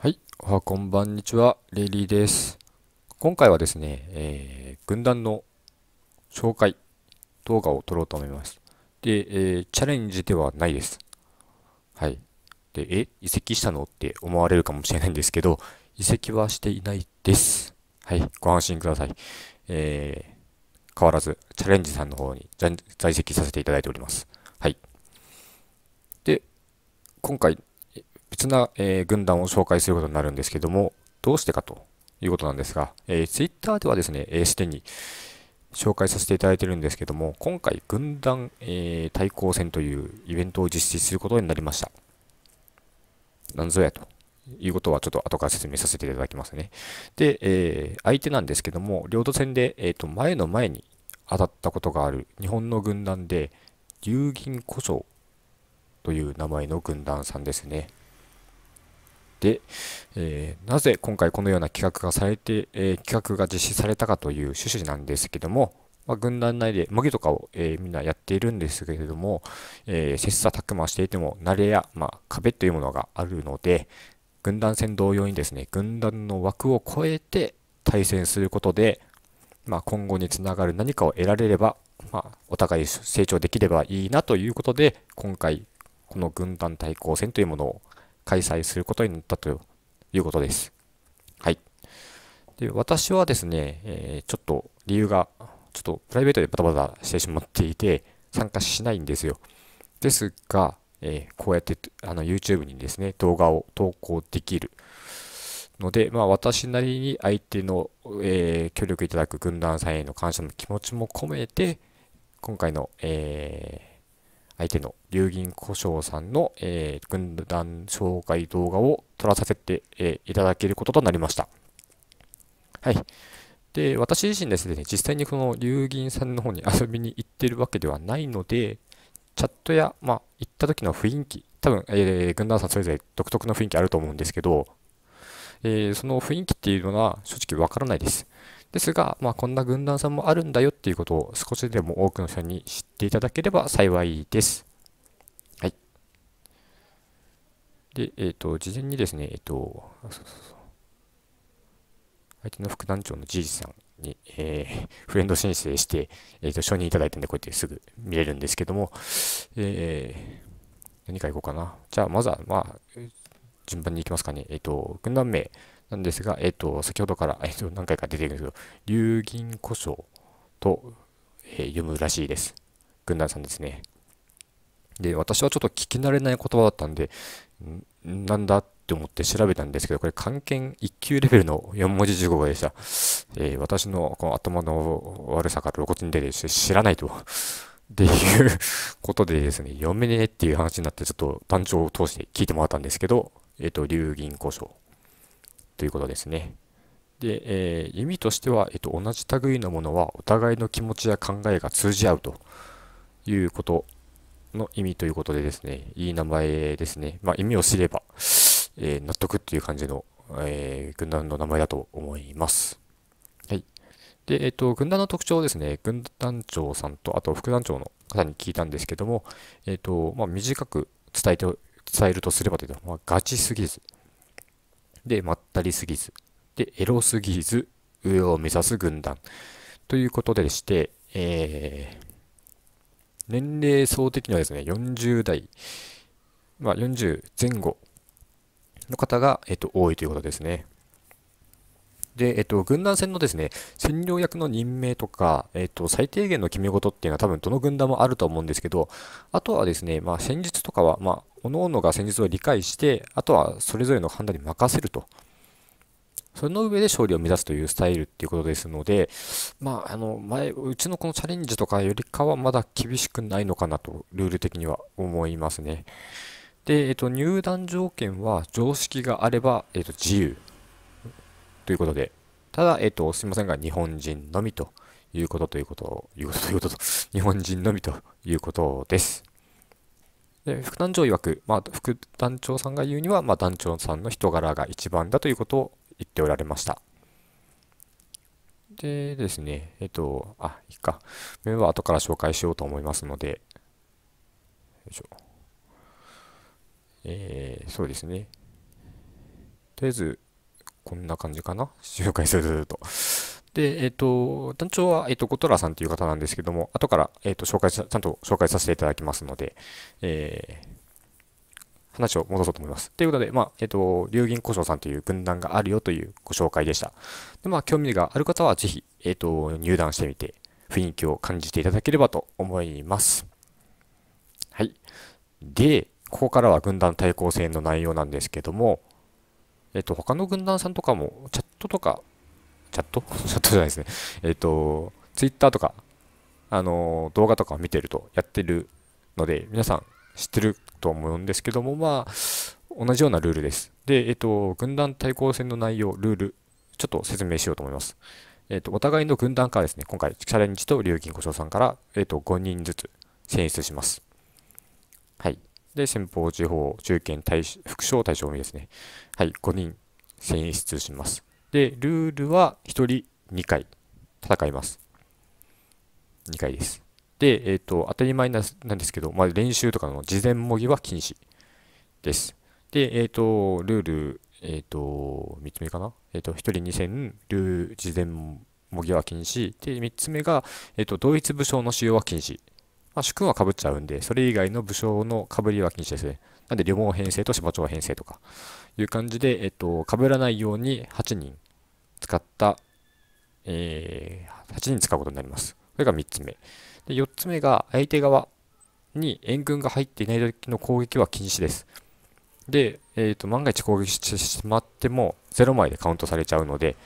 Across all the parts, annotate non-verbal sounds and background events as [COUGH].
はい、おはこんばんにちは、レリーです。今回はですね、えー、軍団の紹介動画を撮ろうと思います。で、えー、チャレンジではないです。はい。で、え、移籍したのって思われるかもしれないんですけど、移籍はしていないです。はい、ご安心ください。えー、変わらず、チャレンジさんの方に在籍させていただいております。はい。で、今回別な、えー、軍団を紹介することになるんですけども、どうしてかということなんですが、えー、Twitter ではですね、す、えー、で、に紹介させていただいてるんですけども、今回、軍団、えー、対抗戦というイベントを実施することになりました。なんぞやということはちょっと後から説明させていただきますね。で、えー、相手なんですけども、領土戦で、えー、と前の前に当たったことがある日本の軍団で、龍銀古将という名前の軍団さんですね。で、えー、なぜ今回このような企画がされて、えー、企画が実施されたかという趣旨なんですけども、まあ、軍団内で模擬とかを、えー、みんなやっているんですけれども、え切磋琢磨していても慣れや、まあ、壁というものがあるので、軍団戦同様にですね、軍団の枠を超えて対戦することで、まあ、今後につながる何かを得られれば、まお互い成長できればいいなということで、今回、この軍団対抗戦というものを開催することになったということです。はい。で、私はですね、えー、ちょっと理由が、ちょっとプライベートでバタバタしてしまっていて、参加しないんですよ。ですが、えー、こうやってあの YouTube にですね、動画を投稿できる。ので、まあ私なりに相手の、えー、協力いただく軍団さんへの感謝の気持ちも込めて、今回の、えー相手の龍銀古生さんの、えー、軍団紹介動画を撮らさせて、えー、いただけることとなりました。はい。で、私自身ですね、実際にこの龍銀さんの方に遊びに行ってるわけではないので、チャットや、まあ、行った時の雰囲気、多分、えー、軍団さんそれぞれ独特の雰囲気あると思うんですけど、えー、その雰囲気っていうのは正直わからないです。ですが、まあ、こんな軍団さんもあるんだよっていうことを少しでも多くの人に知っていただければ幸いです。はい。で、えっ、ー、と、事前にですね、えっ、ー、と、そうそうそう。相手の副団長のじいさんに、えー、フレンド申請して、えっ、ー、と、承認いただいたんで、こうやってすぐ見れるんですけども、えー、何か行こうかな。じゃあ、まずは、まあ、順番に行きますかね。えっ、ー、と、軍団名、なんですが、えっと、先ほどから、[LAUGHS] えっと、何回か出てるんですけど、竜銀故障と、えー、読むらしいです。軍団さんですね。で、私はちょっと聞き慣れない言葉だったんで、んなんだって思って調べたんですけど、これ、漢検1級レベルの4文字熟語でした。えー、私のこの頭の悪さから露骨に出て知らないと。[LAUGHS] っていう [LAUGHS] ことでですね、読めねえっていう話になって、ちょっと単調を通して聞いてもらったんですけど、えっ、ー、と、竜銀故障ということですね。で、えー、意味としては、えっと、同じ類のものはお互いの気持ちや考えが通じ合うということの意味ということでですね、いい名前ですね。まあ、意味を知れば、えー、納得っていう感じの、えー、軍団の名前だと思います。はい。で、えっ、と、軍団の特徴ですね、軍団長さんと、あと副団長の方に聞いたんですけども、えっ、と、まあ、短く伝えて、伝えるとすればというと、まあ、ガチすぎず、で、まったりすぎず、で、エロすぎず、上を目指す軍団。ということでして、えー、年齢層的にはですね、40代、まあ、40前後の方が、えっと、多いということですね。で、えっと、軍団戦のですね、占領役の任命とか、えっと、最低限の決め事っていうのは多分どの軍団もあると思うんですけど、あとはですね、まあ、戦術とかは、まあ、各々が戦術を理解してあとはそれぞれの判断に任せるとその上で勝利を目指すというスタイルっていうことですので、まあ、あの前うちのこのチャレンジとかよりかはまだ厳しくないのかなとルール的には思いますねで、えっと、入団条件は常識があれば、えっと、自由ということでただ、えっと、すみませんが日本人のみということということ、うことということと、日本人のみということです。で副団長曰く、まあ、副団長さんが言うには、まあ、団長さんの人柄が一番だということを言っておられました。でですね、えっと、あ、いいか。メンバー後から紹介しようと思いますので、よいしょ。えー、そうですね。とりあえず、こんな感じかな [LAUGHS] 紹介すると。で、えっ、と、団長は、えっ、と、ゴトラさんという方なんですけども、後から、えっ、と、紹介ちゃんと紹介させていただきますので、えー、話を戻そうと思います。ということで、まあ、えっ、ー、と、龍銀古生さんという軍団があるよというご紹介でした。でまあ、興味がある方は、ぜひ、えっ、ー、と、入団してみて、雰囲気を感じていただければと思います。はい。で、ここからは軍団対抗戦の内容なんですけども、えっ、ー、と、他の軍団さんとかも、チャットとか、チャット [LAUGHS] チャットじゃないですね。えっ、ー、と、Twitter とか、あの、動画とかを見てるとやってるので、皆さん知ってると思うんですけども、まあ、同じようなルールです。で、えっ、ー、と、軍団対抗戦の内容、ルール、ちょっと説明しようと思います。えっ、ー、と、お互いの軍団からですね、今回、チャレンジと龍銀胡椒さんから、えっ、と、5人ずつ選出します。はい。で、先方、地方、中堅、大副将、大将ですね。はい、5人選出します。で、ルールは1人2回戦います。2回です。で、えっ、ー、と、当たり前なんですけど、まあ、練習とかの事前模擬は禁止です。で、えっ、ー、と、ルール、えっ、ー、と、3つ目かなえっ、と、1人2戦、ルール、事前模擬は禁止。で、3つ目が、えっ、と、同一武将の使用は禁止。まあ、主君はかぶっちゃうんで、それ以外の武将のかぶりは禁止ですね。なんで、旅門編成と芝長編成とか、という感じで、えっと、ぶらないように8人使った、えー、8人使うことになります。これが3つ目。で4つ目が相手側に援軍が入っていない時の攻撃は禁止です。で、えーと、万が一攻撃してしまっても0枚でカウントされちゃうので、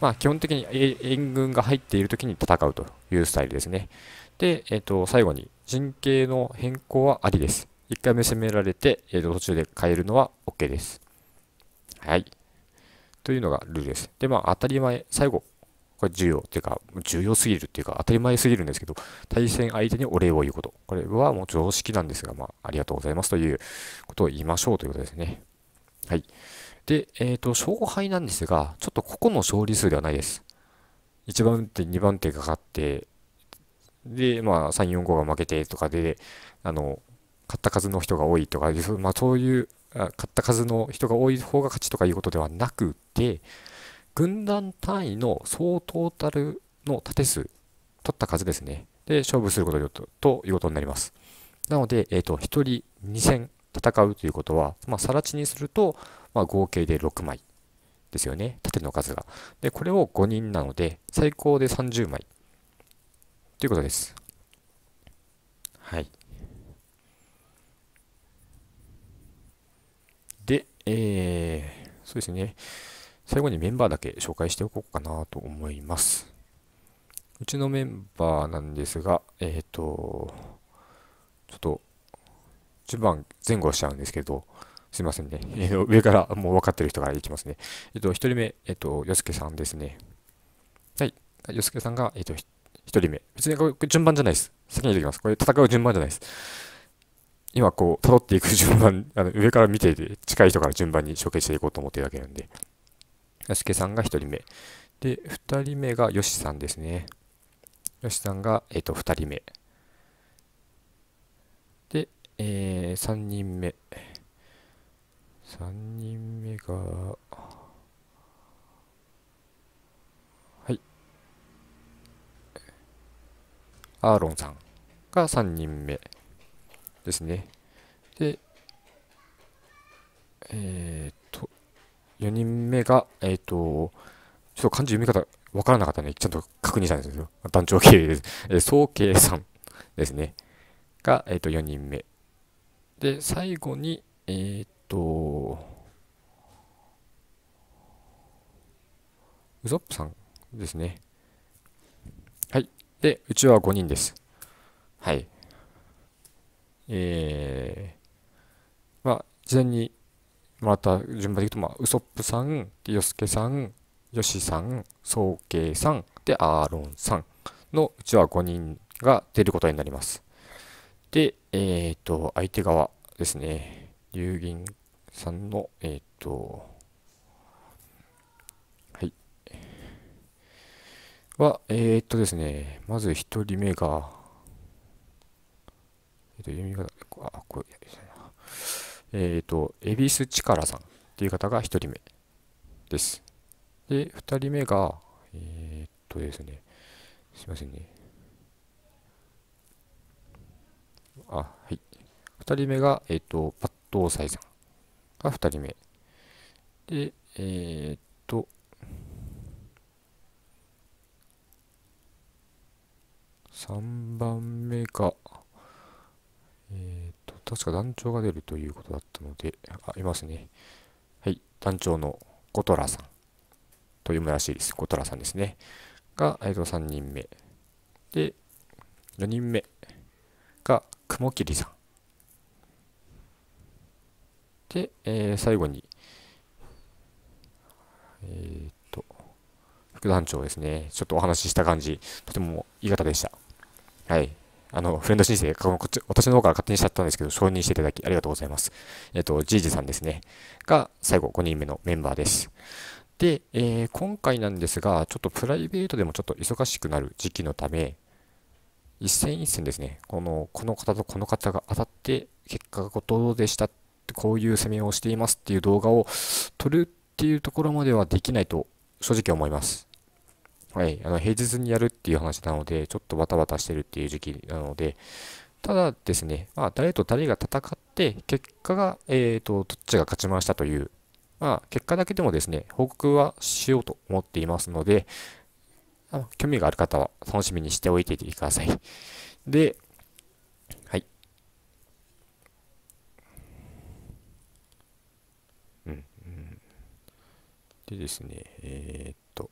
まあ、基本的に援軍が入っている時に戦うというスタイルですね。で、えーと最後に陣形の変更はありです。1回目攻められて、えー、と途中で変えるのは OK です。はい。というのがルールです。で、まあ、当たり前、最後、これ重要っていうか、重要すぎるっていうか、当たり前すぎるんですけど、対戦相手にお礼を言うこと。これはもう常識なんですが、まあ、ありがとうございますということを言いましょうということですね。はい。で、えっ、ー、と、勝敗なんですが、ちょっとここの勝利数ではないです。1番手、2番手がかって、で、まあ、3、4、5が負けてとかで、あの、った数の人が多いとか、まあ、そういう買った数の人が多い方が勝ちとかいうことではなくて軍団単位の総トータルの縦数取った数ですねで勝負することとということになりますなので、えーと、1人2戦戦うということは、まあ、更地にすると、まあ、合計で6枚ですよね縦の数がでこれを5人なので最高で30枚ということですはいえー、そうですね。最後にメンバーだけ紹介しておこうかなと思います。うちのメンバーなんですが、えっ、ー、と、ちょっと、順番前後しちゃうんですけど、すいませんね。えー、上から、もう分かってる人からいきますね。えっ、ー、と、1人目、えっ、ー、と、よすけさんですね。はい。よすけさんが、えっ、と、1人目。別にこれ順番じゃないです。先に言ってきます。これ戦う順番じゃないです。今こう、辿っていく順番、[LAUGHS] あの上から見ていて、近い人から順番に処刑していこうと思ってるだけなんで。やすけさんが1人目。で、2人目がよしさんですね。よしさんが、えっ、ー、と、2人目。で、えー、3人目。3人目が、はい。アーロンさんが3人目。ですね。で、えー、っと、4人目が、えー、っと、ちょっと漢字読み方わからなかったので、ちゃんと確認したんですよ。団長経営です。えー、総計んですね。が、えー、っと、4人目。で、最後に、えー、っと、ウソップさんですね。はい。で、うちは5人です。はい。えー、まあ、事前にもらった順番でいくと、まあ、ウソップさん、ヨスケさん、ヨシさん、ソウケイさん、で、アーロンさんのうちは5人が出ることになります。で、えっ、ー、と、相手側ですね、龍銀さんの、えっ、ー、と、はい。は、えっ、ー、とですね、まず1人目が、えっ、ー、と、読み方、あ、これ、えっ、ー、と、恵比寿チカラさんっていう方が1人目です。で、2人目が、えっとですね、すいませんね。あ、はい。2人目が、えっと、パッドサイさんが2人目。で、えっと、3番目が、確か団長が出るということだったので、あ、いますね。はい、団長のコトラさんという村らしいです。コトラさんですね。が、えっと、3人目。で、4人目が雲霧さん。で、えー、最後に、えー、っと、副団長ですね。ちょっとお話しした感じ、とてもいい方でした。はい。あの、フレンド申請、こっち私の方から勝手にしちゃったんですけど、承認していただきありがとうございます。えっと、ジージさんですね。が、最後5人目のメンバーです。で、えー、今回なんですが、ちょっとプライベートでもちょっと忙しくなる時期のため、一戦一戦ですね、この、この方とこの方が当たって、結果がどうでしたって、こういう攻めをしていますっていう動画を撮るっていうところまではできないと正直思います。はい、あの平日にやるっていう話なので、ちょっとバタバタしてるっていう時期なので、ただですね、まあ、誰と誰が戦って、結果が、えーと、どっちが勝ちましたという、まあ、結果だけでもですね、報告はしようと思っていますので、あ興味がある方は楽しみにしておいてください。で、はい。うん、うん。でですね、えー、っと。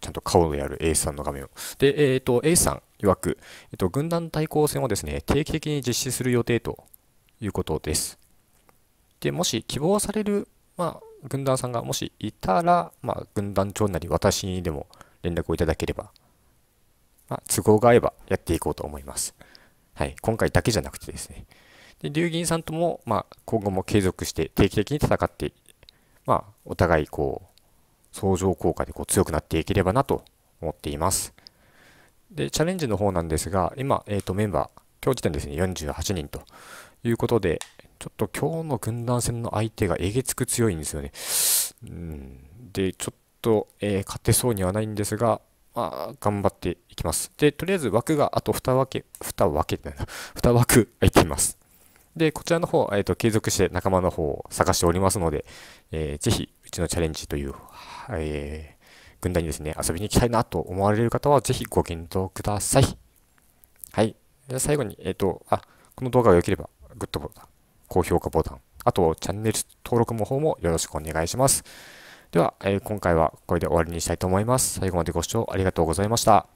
ちゃんと顔でやる A さんの画面を。で、えっ、ー、と、A さん曰く、えっ、ー、と、軍団対抗戦をですね、定期的に実施する予定ということです。で、もし希望される、まあ、軍団さんがもしいたら、まあ、軍団長なり私にでも連絡をいただければ、まあ、都合が合えばやっていこうと思います。はい、今回だけじゃなくてですね。で、龍銀さんとも、まあ、今後も継続して定期的に戦って、まあ、お互いこう、相乗効果でこう強くなっていければなと思っています。で、チャレンジの方なんですが、今、えっ、ー、と、メンバー、今日時点ですね、48人ということで、ちょっと今日の軍団戦の相手がえげつく強いんですよね。うん、で、ちょっと、えー、勝てそうにはないんですが、まあ、頑張っていきます。で、とりあえず枠があと2枠、2枠ってな、2 [LAUGHS] 枠空いています。で、こちらの方、えっ、ー、と、継続して仲間の方を探しておりますので、えー、ぜひうちのチャレンジという、えー、軍団にですね、遊びに行きたいなと思われる方は、ぜひご検討ください。はい。じゃ最後に、えっ、ー、と、あ、この動画が良ければ、グッドボタン、高評価ボタン、あと、チャンネル登録の方もよろしくお願いします。では、えー、今回はこれで終わりにしたいと思います。最後までご視聴ありがとうございました。